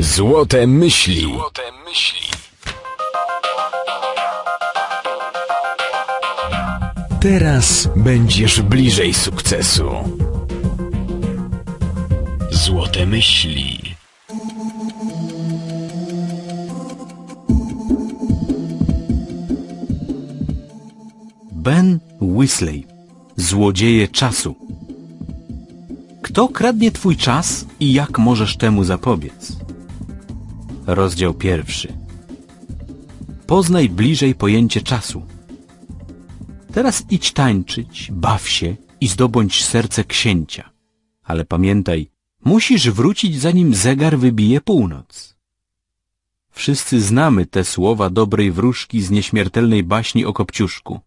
Złote myśli. Złote myśli. Teraz będziesz bliżej sukcesu. Złote myśli. Ben Whisley. Złodzieje czasu. Kto kradnie twój czas i jak możesz temu zapobiec? Rozdział pierwszy. Poznaj bliżej pojęcie czasu. Teraz idź tańczyć, baw się i zdobądź serce księcia. Ale pamiętaj, musisz wrócić zanim zegar wybije północ. Wszyscy znamy te słowa dobrej wróżki z nieśmiertelnej baśni o Kopciuszku.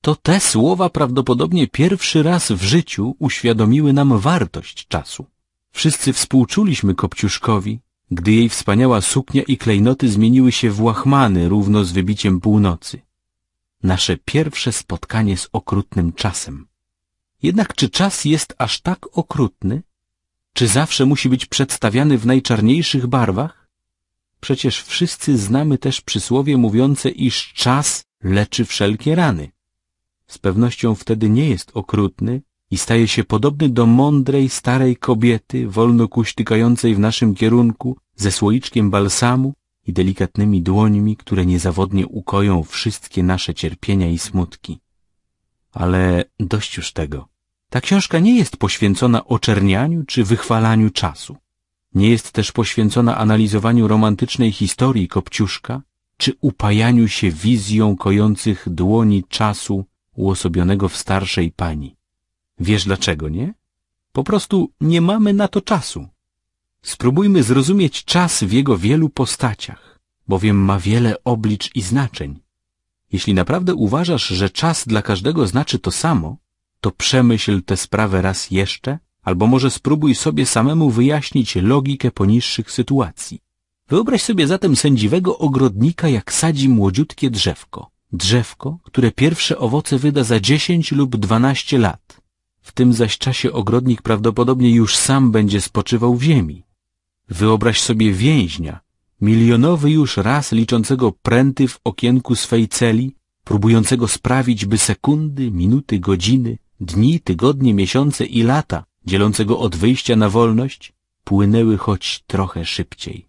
To te słowa prawdopodobnie pierwszy raz w życiu uświadomiły nam wartość czasu. Wszyscy współczuliśmy Kopciuszkowi, gdy jej wspaniała suknia i klejnoty zmieniły się w łachmany równo z wybiciem północy. Nasze pierwsze spotkanie z okrutnym czasem. Jednak czy czas jest aż tak okrutny? Czy zawsze musi być przedstawiany w najczarniejszych barwach? Przecież wszyscy znamy też przysłowie mówiące, iż czas leczy wszelkie rany. Z pewnością wtedy nie jest okrutny, i staje się podobny do mądrej, starej kobiety, wolno kuśtykającej w naszym kierunku, ze słoiczkiem balsamu i delikatnymi dłońmi, które niezawodnie ukoją wszystkie nasze cierpienia i smutki. Ale dość już tego. Ta książka nie jest poświęcona oczernianiu czy wychwalaniu czasu. Nie jest też poświęcona analizowaniu romantycznej historii Kopciuszka czy upajaniu się wizją kojących dłoni czasu uosobionego w starszej pani. Wiesz dlaczego nie? Po prostu nie mamy na to czasu. Spróbujmy zrozumieć czas w jego wielu postaciach, bowiem ma wiele oblicz i znaczeń. Jeśli naprawdę uważasz, że czas dla każdego znaczy to samo, to przemyśl tę sprawę raz jeszcze, albo może spróbuj sobie samemu wyjaśnić logikę poniższych sytuacji. Wyobraź sobie zatem sędziwego ogrodnika, jak sadzi młodziutkie drzewko. Drzewko, które pierwsze owoce wyda za 10 lub 12 lat. W tym zaś czasie ogrodnik prawdopodobnie już sam będzie spoczywał w ziemi. Wyobraź sobie więźnia, milionowy już raz liczącego pręty w okienku swej celi, próbującego sprawić, by sekundy, minuty, godziny, dni, tygodnie, miesiące i lata, dzielącego od wyjścia na wolność, płynęły choć trochę szybciej.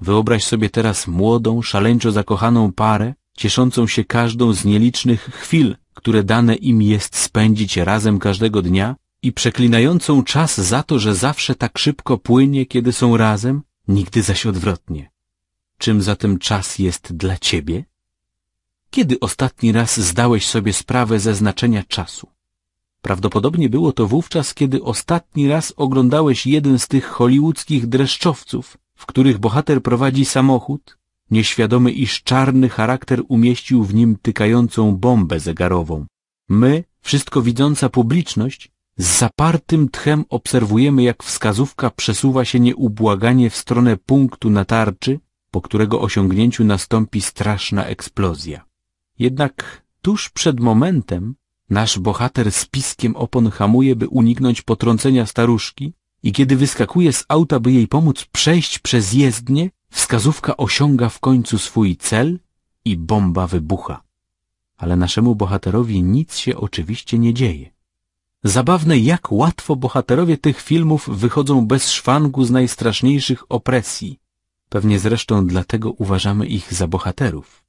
Wyobraź sobie teraz młodą, szaleńczo zakochaną parę, cieszącą się każdą z nielicznych chwil, które dane im jest spędzić razem każdego dnia i przeklinającą czas za to, że zawsze tak szybko płynie, kiedy są razem, nigdy zaś odwrotnie. Czym zatem czas jest dla ciebie? Kiedy ostatni raz zdałeś sobie sprawę ze znaczenia czasu? Prawdopodobnie było to wówczas, kiedy ostatni raz oglądałeś jeden z tych hollywoodzkich dreszczowców, w których bohater prowadzi samochód, nieświadomy iż czarny charakter umieścił w nim tykającą bombę zegarową. My, wszystko widząca publiczność, z zapartym tchem obserwujemy, jak wskazówka przesuwa się nieubłaganie w stronę punktu na tarczy, po którego osiągnięciu nastąpi straszna eksplozja. Jednak tuż przed momentem nasz bohater z piskiem opon hamuje, by uniknąć potrącenia staruszki i kiedy wyskakuje z auta, by jej pomóc przejść przez jezdnię, Wskazówka osiąga w końcu swój cel i bomba wybucha. Ale naszemu bohaterowi nic się oczywiście nie dzieje. Zabawne, jak łatwo bohaterowie tych filmów wychodzą bez szwangu z najstraszniejszych opresji. Pewnie zresztą dlatego uważamy ich za bohaterów.